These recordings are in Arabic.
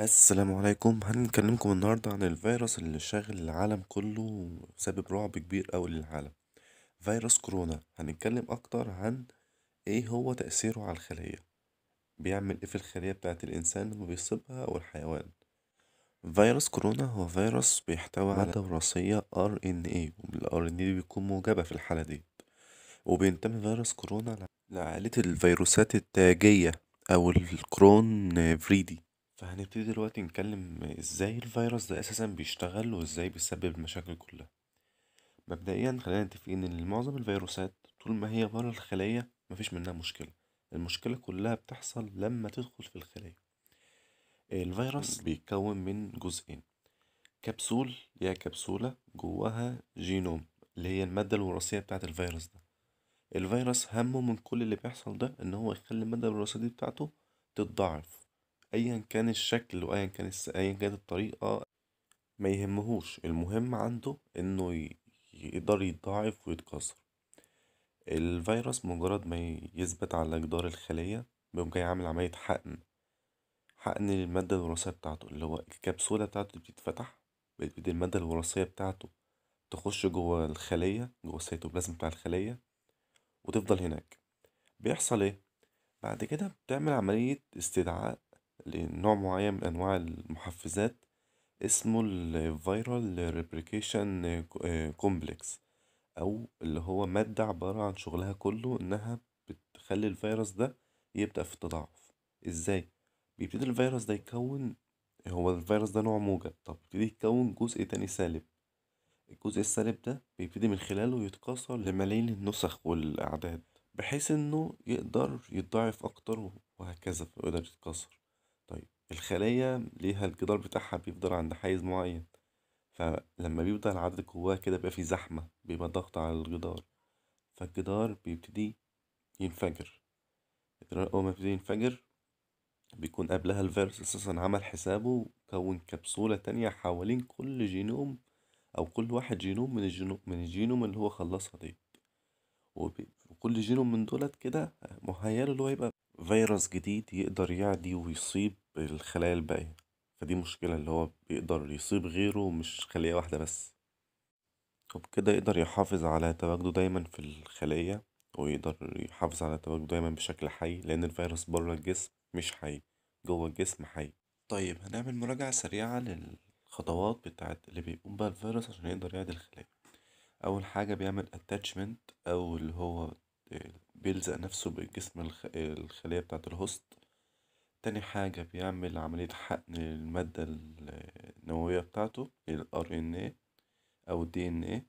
السلام عليكم هنكلمكم النهاردة عن الفيروس اللي شاغل العالم كله وسبب رعب كبير أوي للعالم فيروس كورونا هنتكلم أكتر عن إيه هو تأثيره على الخلية بيعمل إيه في الخلية بتاعت الإنسان لما بيصيبها أو الحيوان فيروس كورونا هو فيروس بيحتوي على مادة وراثية RNA وال RNA دي بتكون موجبة في الحالة ديت وبينتمي فيروس كورونا لعائلة الفيروسات التاجية أو الكرون فريدي فهنبتدي دلوقتي نتكلم ازاي الفيروس ده أساسا بيشتغل وازاي بيسبب المشاكل كلها مبدئيا خلينا نتفق إن معظم الفيروسات طول ما هي برا الخلية مفيش منها مشكلة المشكلة كلها بتحصل لما تدخل في الخلية الفيروس بيتكون من جزئين كبسول يا كبسولة جواها جينوم اللي هي المادة الوراثية بتاعت الفيروس ده الفيروس همه من كل اللي بيحصل ده إن هو يخلي المادة الوراثية دي بتاعته تتضاعف أيا كان الشكل وأيا كان الس... أيا كانت الطريقة ما يهمهوش المهم عنده إنه ي... يقدر يتضاعف ويتكاثر الفيروس مجرد ما يثبت على جدار الخلية بيقوم جاي عامل عملية حقن حقن المادة الوراثية بتاعته اللي هو الكبسولة بتاعته بتتفتح بتدي المادة الوراثية بتاعته تخش جوه الخلية جوه السيتوبلازم بتاع الخلية وتفضل هناك بيحصل ايه؟ بعد كده بتعمل عملية استدعاء لنوع معين من أنواع المحفزات اسمه الفيرال ريبريكيشن آه، كومبلكس أو اللي هو مادة عبارة عن شغلها كله إنها بتخلي الفيروس ده يبدأ في التضاعف إزاي؟ بيبتدي الفيروس ده يكون هو الفيروس ده نوع موجب طب بيبتدي يكون جزء تاني سالب الجزء السالب ده بيبتدي من خلاله يتكاثر لملايين النسخ والأعداد بحيث إنه يقدر يتضاعف أكتر وهكذا يقدر يتكاثر طيب الخلايا ليها الجدار بتاعها بيفضل عند حيز معين فلما بيفضل العدد جواها كده بيبقى في زحمة بيبقى ضغط على الجدار فالجدار بيبتدي ينفجر الجدار أول ما يبتدي ينفجر بيكون قبلها الفيروس أساساً عمل حسابه وكون كبسولة تانية حوالين كل جينوم أو كل واحد جينوم من الجينوم من الجينوم اللي هو خلصها ديت وكل جينوم من دولت كده مهيأله اللي هو يبقى فيروس جديد يقدر يعدي ويصيب الخلايا الباقية فدي مشكلة اللي هو بيقدر يصيب غيره مش خلية واحدة بس وبكده يقدر يحافظ على تواجده دايما في الخلية ويقدر يحافظ على تواجده دايما بشكل حي لأن الفيروس بره الجسم مش حي جوه الجسم حي طيب هنعمل مراجعة سريعة للخطوات بتاعة اللي بيقوم بها الفيروس عشان يقدر يعدي الخلايا أول حاجة بيعمل اتاتشمنت أو اللي هو بيلزق نفسه بجسم الخلية بتاعة الهوست تاني حاجة بيعمل عملية حقن للمادة النووية بتاعته ال RNA أو DNA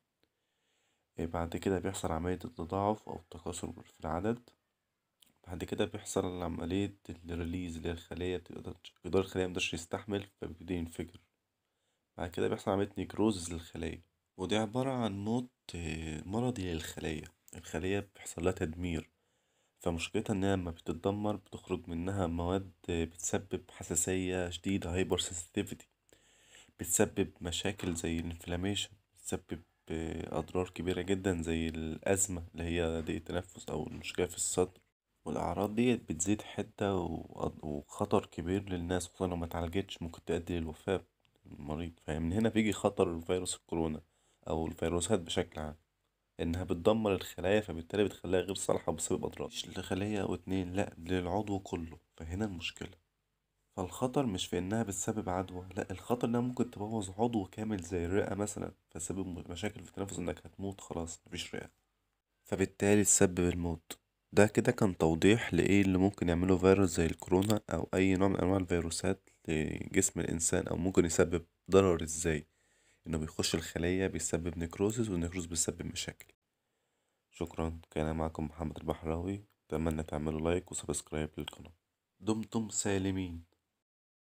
بعد كده بيحصل عملية التضاعف أو التكاثر في العدد بعد كده بيحصل عملية الريليز اللي هي الخلية بتقدر جدار الخلية مقدرش يستحمل فبيبتدي ينفجر بعد كده بيحصل عملية نيكروز للخلية ودي عبارة عن موت مرضي للخلية الخلية بيحصلها تدمير فمشكلتها إنها لما بتتدمر بتخرج منها مواد بتسبب حساسية شديدة هايبر سنسيتيفيتي بتسبب مشاكل زي الانفلاميشن بتسبب أضرار كبيرة جدا زي الأزمة اللي هي ضيق التنفس أو المشكلة في الصدر والأعراض ديت بتزيد حدة وخطر كبير للناس خصوصا لو متعالجتش ممكن تؤدي للوفاة للمريض فمن هنا بيجي خطر فيروس الكورونا أو الفيروسات بشكل عام إنها بتدمر الخلايا فبالتالي بتخليها غير صالحة وبتسبب أضرار مش لخلية أو اتنين لأ للعضو كله فهنا المشكلة فالخطر مش في إنها بتسبب عدوى لأ الخطر إنها ممكن تبوظ عضو كامل زي الرئة مثلا فتسبب مشاكل في التنفس إنك هتموت خلاص مفيش رئة فبالتالي تسبب الموت ده كده كان توضيح لإيه اللي ممكن يعمله فيروس زي الكورونا أو أي نوع من أنواع الفيروسات لجسم الإنسان أو ممكن يسبب ضرر إزاي إنه بيخش الخلية بيسبب نكروزس والنيكروز بيسبب مشاكل شكرا كان معكم محمد البحراوي أتمنى تعملوا لايك وسبسكرايب للقناة دمتم سالمين